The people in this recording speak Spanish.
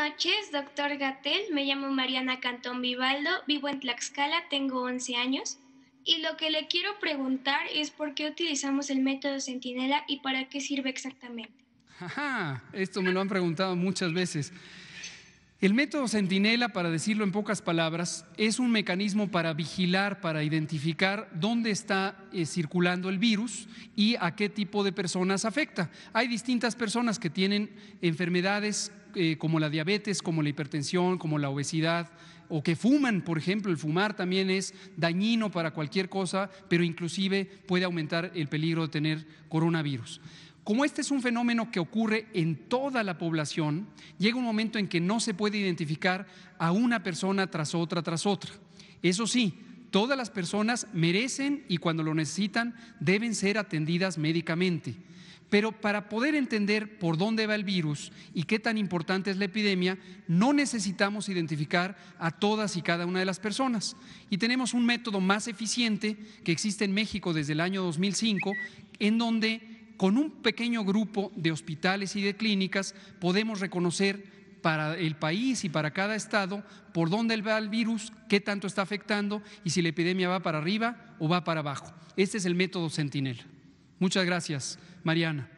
noches, doctor Gatel. Me llamo Mariana Cantón Vivaldo, vivo en Tlaxcala, tengo 11 años. Y lo que le quiero preguntar es por qué utilizamos el método Centinela y para qué sirve exactamente. Ajá, esto me lo han preguntado muchas veces. El método Centinela, para decirlo en pocas palabras, es un mecanismo para vigilar, para identificar dónde está eh, circulando el virus y a qué tipo de personas afecta. Hay distintas personas que tienen enfermedades eh, como la diabetes, como la hipertensión, como la obesidad, o que fuman, por ejemplo, el fumar también es dañino para cualquier cosa, pero inclusive puede aumentar el peligro de tener coronavirus. Como este es un fenómeno que ocurre en toda la población, llega un momento en que no se puede identificar a una persona tras otra tras otra. Eso sí, todas las personas merecen y cuando lo necesitan deben ser atendidas médicamente. Pero para poder entender por dónde va el virus y qué tan importante es la epidemia, no necesitamos identificar a todas y cada una de las personas. Y tenemos un método más eficiente que existe en México desde el año 2005, en donde con un pequeño grupo de hospitales y de clínicas podemos reconocer para el país y para cada estado por dónde va el virus, qué tanto está afectando y si la epidemia va para arriba o va para abajo. Este es el método Sentinel. Muchas gracias, Mariana.